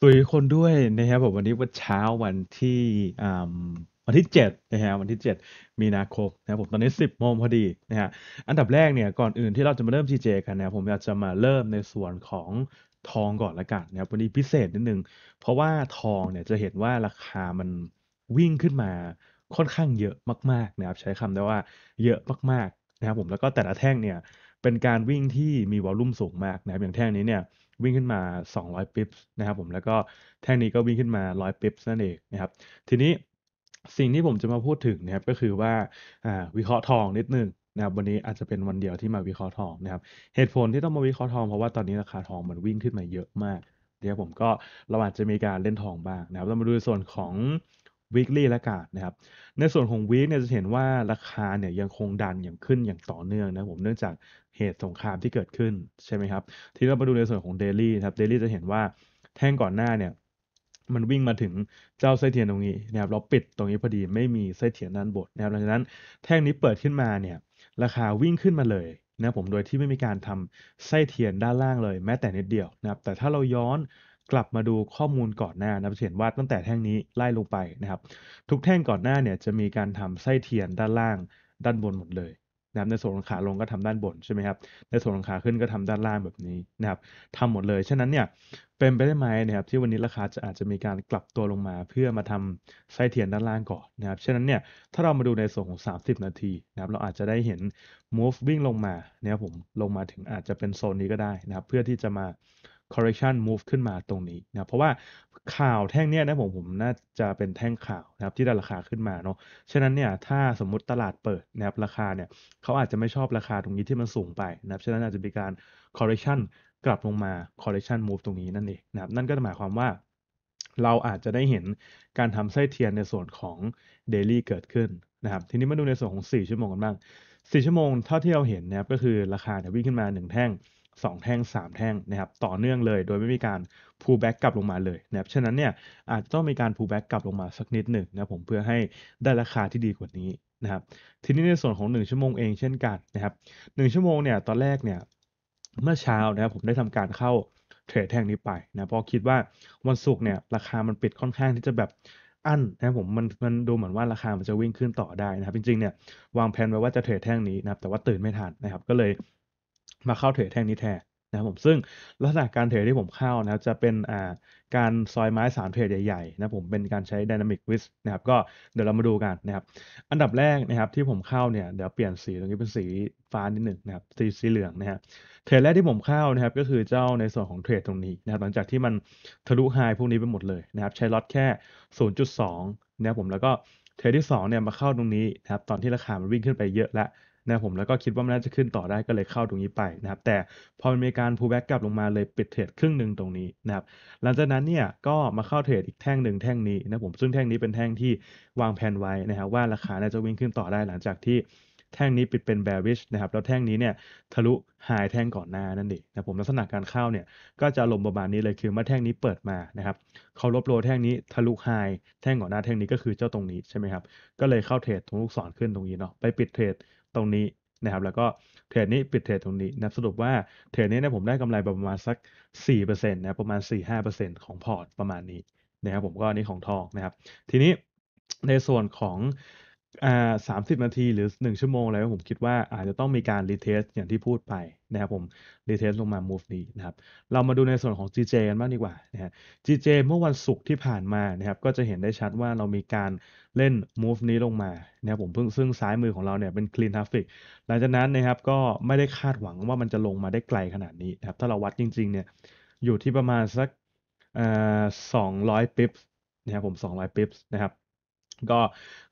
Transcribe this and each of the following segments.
สวัสดีทคนด้วยนะครับผมวันนี้วันเช้าวันที่อ่วันที่เจ็ดนะฮะวันที่เจ็ดมีนาคมนะครับผมตอนนี้สิบโมงพอดีนะฮะอันดับแรกเนี่ยก่อนอื่นที่เราจะมาเริ่มทีเจกันนะครับผมอยากจะมาเริ่มในส่วนของทองก่อนละกันนะครับวันนี้พิเศษนิดนึง เพราะว่าทองเนี่ยจะเห็นว่าราคามันวิ่งขึ้นมาค่อนข้างเยอะมากๆนะครับใช้คำได้ว่าเยอะมากๆนะครับผมแล้วก็แต่ละแท่งเนี่ยเป็นการวิ่งที่มีวอลลุ่มสูงมากนะครับอย่างแท่งนี้เนี่ย วิ่งขึ้นมา 200ปิ๊บนะครับ ผมแล้วก็แท่งนี้ก็วิ่งขึ้นมา100ปิ๊บนั่นเองนะครับ ทีนี้สิ่งที่ผมจะมาพูดถึงนะครับก็คือว่าวิเคราะห์ทองนิดนึงนะครับ วันนี้อาจจะเป็นวันเดียวที่มาวิเคราะห์ทอง นะครับเหตุผลที่ต้องมาวิเคราะห์ทองเพราะว่าตอนนี้ราคาทองมันวิ่งขึ้นมาเยอะมาก เดี๋ยวผมก็เราอาจจะมีการเล่นทองบ้างนะครับ เรามาดูส่วนของ weekly และกาดนะครับ ในส่วนของ week เนี่ยจะเห็นว่าราคาเนี่ยยังคงดันอย่างขึ้นอย่างต่อเนื่องนะผมเนื่องจากเหตุสงครามที่เกิดขึ้นใช่ไหมครับ ทีนี้เรามาดูในส่วนของ daily ครับ daily จะเห็นว่าแท่งก่อนหน้าเนี่ยมันวิ่งมาถึงเจ้าไส้เทียนตรงนี้นะครับเราปิดตรงนี้พอดีไม่มีไส้เทียนด้านบนนะครับดังนั้นแท่งนี้เปิดขึ้นมาเนี่ยราคาวิ่งขึ้นมาเลยนะผมโดยที่ไม่มีการทำไส้เทียนด้านล่างเลย แม้แต่นิดเดียวนะครับแต่ถ้าเราย้อนกลับมาดูข้อมูลก่อนหน้านะครับเห็นว่าตั้งแต่แท่งนี้ไล่ลงไปนะครับ ทุกแท่งก่อนหน้าเนี่ยจะมีการทำไส้เทียนด้านล่างด้านบนหมดเลยนะครับในส่วนของขาลงก็ทำด้านบนใช่ไหมครับในส่วนของขาขึ้นก็ทำด้านล่างแบบนี้นะครับทำหมดเลย ฉะนั้นเนี่ยเป็นไปได้ไหมนะครับที่วันนี้ราคาจะอาจจะมีการกลับตัวลงมา เพื่อมาทำไส้เทียนด้านล่างก่อนนะครับฉะนั้นเนี่ยถ้าเรามาดูในส่วนของ30 นาทีนะครับเราอาจจะได้เห็น move วิ่งลงมาเนี่ยผมลงมาถึงอาจจะเป็นโซนนี้ก็ได้นะครับ เพื่อที่จะมา correction move ขึ้นมาตรงนี้นะ เพราะว่าข่าวแท่งเนี้ยนะผมผมน่าจะเป็นแท่งข่าวนะครับที่ดันราคาขึ้นมาเนาะ ฉะนั้นเนี่ยถ้าสมมติตลาดเปิดนะครับราคาเนี่ยเขาอาจจะไม่ชอบราคาตรงนี้ที่มันสูงไปนะครับฉะนั้นอาจจะมีการ correction กลับลงมา correction move ตรงนี้นั่นเองนะครับนั่นก็หมายความว่า เราอาจจะได้เห็นการทำไส้เทียนในส่วนของ daily เกิดขึ้นนะครับ ทีนี้มาดูในส่วนของ 4 ชั่วโมงกันบ้าง 4 ชั่วโมงเท่าที่เราเห็นนะครับก็คือ ราคาเนี่ยวิ่งขึ้นมา 1 แท่ง2 แท่ง 3 แท่งนะครับต่อเนื่องเลย โดยไม่มีการ pull back กลับลงมาเลยนะครับฉะนั้นเนี่ยอาจจะต้องมีการ pull back กลับลงมาสักนิดหนึ่งนะผมเพื่อให้ได้ราคาที่ดีกว่านี้นะครับทีนี้ในส่วนของ 1 ชั่วโมงเองเช่นกันนะครับ1ชั่วโมงเนี่ยตอนแรกเนี่ยเมื่อเช้านะครับผมได้ทำการเข้า เทรดแท่งนี้ไปนะเพราะคิดว่าวันศุกร์เนี่ยราคามันปิดค่อนข้างที่จะแบบอั้นนะผมมันมันดูเหมือนว่าราคามันจะวิ่งขึ้นต่อได้นะครับจริงๆเนี่ยวางแผนไว้ว่าจะเทรดแท่งนี้นะครับแต่ว่าตื่นไม่ทันนะครับก็เลยมาเข้าเทรดแท่งนี้แทนนะครับผมซึ่งลักษณะการเทรดที่ผมเข้านะจะเป็นอ่าการซอยไม้สามเทรดใหญ่ๆนะผมเป็นการใช้ดินามิกวิสนะครับก็เดี๋ยวเรามาดูกันนะครับอันดับแรกนะครับที่ผมเข้าเนี่ยเดี๋ยวเปลี่ยนสีตรงนี้เป็นสีฟ้านิดหนึ่งนะครับสีสีเหลืองนะฮะเทรดแรกที่ผมเข้านะครับก็คือเจ้าในส่วนของเทรดตรงนี้นะครับหลังจากที่มันทะลุไฮพวกนี้ไปหมดเลยนะครับใช้ล็อตแค่ 0.2นะครับผมแล้วก็เทรดที่2เนี่ยมาเข้าตรงนี้นะครับตอนที่ราคามันวิ่งขึ้นไปเยอะแล้วนะผมแล้วก็คิดว่ามันน่าจะขึ้นต่อได้ก็เลยเข้าตรงนี้ไปนะครับแต่พอมันมีการพูแบ็กกลับลงมาเลยปิดเทรดครึ่งหนึ่งตรงนี้นะครับหลังจากนั้นเนี่ยก็มาเข้าเทรดอีกแท่งหนึ่งแท่งนี้นะผมซึ่งแท่งนี้เป็นแท่งที่วางแผนไว้นะครับว่าราคาน่าจะวิ่งขึ้นต่อได้หลังจากที่แท่งนี้ปิดเป็น bearish นะครับแล้วแท่งนี้เนี่ยทะลุหายแท่งก่อนหน้านั่นเองนะผมลักษณะการเข้าเนี่ยก็จะลมประมาณนี้เลยคือเมื่อแท่งนี้เปิดมานะครับเขาลบโลแท่งนี้ทะลุ high แท่งก่อนหน้าแท่งนี้ก็คือเจ้าตรงนี้ใช่ไหมครับก็เลยเข้าเทรดตรงลูกศรขึ้นตรงนี้เนาะไปปิดเทรดตรงนี้นะครับแล้วก็เทรดนี้ปิดเทรดตรงนี้นะสรุปว่าเทรดนี้เนี่ยผมได้กำไรประมาณสัก4%นะประมาณ 4-5%ของพอร์ตประมาณนี้ นะครับผมก็อันนี้ของทองนะครับ ทีนี้ในส่วนของอ่าสามสิบนาทีหรือหนึ่งชั่วโมงอะไรผมคิดว่าอาจจะต้องมีการรีเทสอย่างที่พูดไปนะครับผมรีเทสลงมา move นี้นะครับเรามาดูในส่วนของ GJ กันบ้างดีกว่านะฮะ GJ เมื่อวันศุกร์ที่ผ่านมานะครับก็จะเห็นได้ชัดว่าเรามีการเล่น move นี้ลงมานะครับผมเพิ่งซึ่งซ้ายมือของเราเนี่ยเป็น clean traffic หลังจากนั้นนะครับก็ไม่ได้คาดหวังว่ามันจะลงมาได้ไกลขนาดนี้นะครับถ้าเราวัดจริง ๆเนี่ยอยู่ที่ประมาณสักอ่าสองร้อยปิบนะครับผมสองร้อยปิบนะครับก็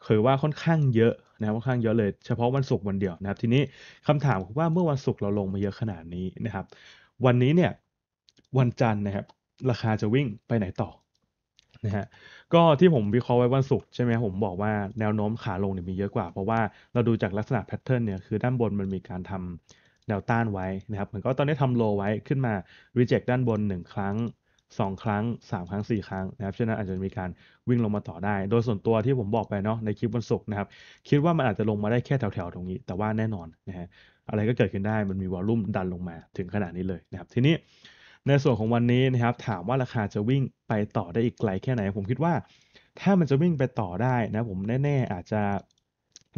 คือว่าค่อนข้างเยอะนะค่อนข้างเยอะเลย เฉพาะวันศุกร์วันเดียวนะครับทีนี้คำถามคือว่าเมื่อวันศุกร์เราลงมาเยอะขนาดนี้นะครับวันนี้เนี่ยวันจันทร์นะครับราคาจะวิ่งไปไหนต่อนะฮะก็ที่ผมวิเคราะห์ไว้วันศุกร์ใช่ไหมผมบอกว่าแนวโน้มขาลงเนี่ยมีเยอะกว่า เพราะว่าเราดูจากลักษณะแพทเทิร์นเนี่ยคือด้านบนมันมีการทำแนวต้านไว้นะครับเหมือนก็ตอนนี้ทำโลไว้ขึ้นมารีเจ็คด้านบน1ครั้ง2 ครั้ง 3 ครั้ง 4 ครั้งนะครับฉะนั้นอาจจะมีการวิ่งลงมาต่อได้ โดยส่วนตัวที่ผมบอกไป เนาะ ในคลิปวันศุกร์นะ ครับ คิดว่ามันอาจจะลงมาได้แค่ แถว ๆ ตรงนี้ แต่ว่าแน่นอน นะฮะอะไรก็เกิดขึ้นได้มันมีวอลลุ่มดันลงมาถึงขนาด นี้เลยนะครับทีนี้ในส่วนของวันนี้นะครับถามว่าราคาจะวิ่งไปต่อได้อีกไกลแค่ไหน ผมคิดว่าถ้ามันจะวิ่งไปต่อได้นะผมแน่ๆอาจจะ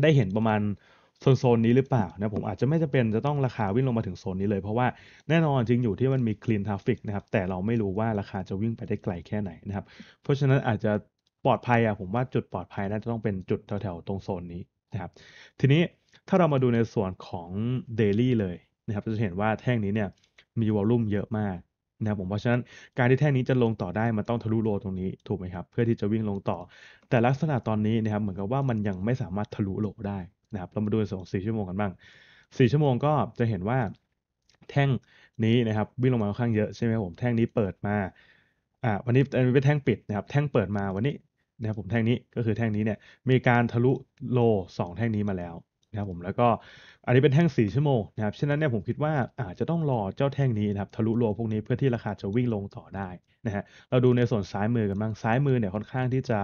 ได้เห็นประมาณโซนนี้หรือเปล่านะผมอาจจะไม่จะเป็นจะต้องราคาวิ่งลงมาถึงโซนนี้เลย เพราะว่าแน่นอนจริงอยู่ที่มันมีคลีนทราฟิกนะครับแต่เราไม่รู้ว่าราคาจะวิ่งไปได้ไกลแค่ไหนนะครับเพราะฉะนั้นอาจจะปลอดภัยอะผมว่าจุดปลอดภัย น่าจะต้องเป็นจุดแถวๆตรงโซนนี้นะครับทีนี้ถ้าเรามาดูในส่วนของเดลี่เลยนะครับจะเห็นว่าแท่งนี้เนี่ยมีวอลลุ่มเยอะมากนะครับผมเพราะฉะนั้นการที่แท่งนี้จะลงต่อได้มันต้องทะลุโลตรงนี้ถูกไหมครับเพื่อที่จะวิ่งลงต่อแต่ลักษณะตอนนี้นะครับเหมือนกับว่ามันยังไม่สามารถทะลุโลได้นะครับเรามาดูในส่วนของ4ชั่วโมงกันบ้าง 4 ชั่วโมงก็จะเห็นว่าแท่งนี้นะครับ วิ่งลงมาค่อนข้างเยอะใช่ไหมครับผมแท่งนี้เปิดมาอ่าวันนี้เป็นแท่งปิดนะครับแท่งเปิดมาวันนี้นะครับผมแท่งนี้ก็คือแท่งนี้เนี่ยมีการทะลุโล2แท่งนี้มาแล้วนะครับผมแล้วก็ อันนี้เป็นแท่ง 4 ชั่วโมงนะครับฉะนั้นเนี่ยผมคิดว่า อาจจะต้องรอเจ้าแท่งนี้นะครับทะลุโลพวกนี้เพื่อที่ราคาจะวิ่งลงต่อได้นะฮะเราดูในส่วนซ้ายมือกันบ้างซ้ายมือเนี่ยค่อนข้างที่จะ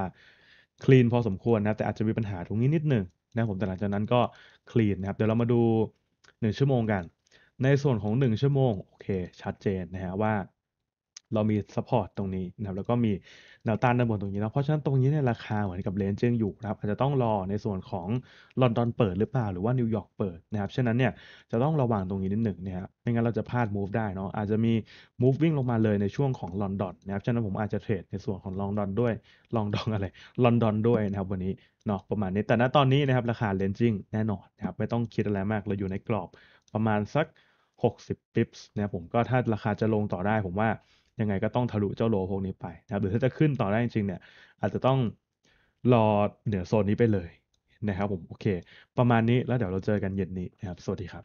คลีนพอสมควรนะแต่อาจจะมีปัญหาตรงนี้นิดนึงนะครับผมแต่หลังจากนั้นก็คลีนนะครับ เดี๋ยวเรามาดู 1 ชั่วโมงกัน ในส่วนของ 1 ชั่วโมง โอเค ชัดเจนนะฮะว่าเรามีซัพพอร์ตตรงนี้นะครับแล้วก็มีแนวต้านด้านบนตรงนี้นะเพราะฉะนั้นตรงนี้เนี่ยราคาเหมือนกับเลนจ์ยังอยู่ครับอาจจะต้องรอในส่วนของลอนดอนเปิดหรือเปล่าหรือว่านิวยอร์กเปิดนะครับฉะนั้นเนี่ยจะต้องระวังตรงนี้นิดหนึ่งนะครับไม่งั้นเราจะพลาดมูฟได้เนาะอาจจะมีมูฟวิ่งลงมาเลยในช่วงของลอนดอนนะครับฉะนั้นผมอาจจะเทรดในส่วนของลอนดอนด้วยลอนดอนอะไรลอนดอนด้วยนะครับวันนี้เนาะประมาณนี้แต่ณตอนนี้นะครับราคาเลนจิงแน่นอนนะครับไม่ต้องคิดอะไรมาก เราอยู่ในกรอบประมาณสัก 60ิบส์นะครับผมก็ถ้าราคาจะลงต่อได้ผมว่ายังไงก็ต้องทะลุเจ้าโลพวกนี้ไปนะครับหรือถ้าจะขึ้นต่อได้จริงเนี่ย อาจจะต้องรอเหนือโซนนี้ไปเลยนะครับผมโอเค ประมาณนี้แล้วเดี๋ยวเราเจอกันเย็นนี้นะครับสวัสดีครับ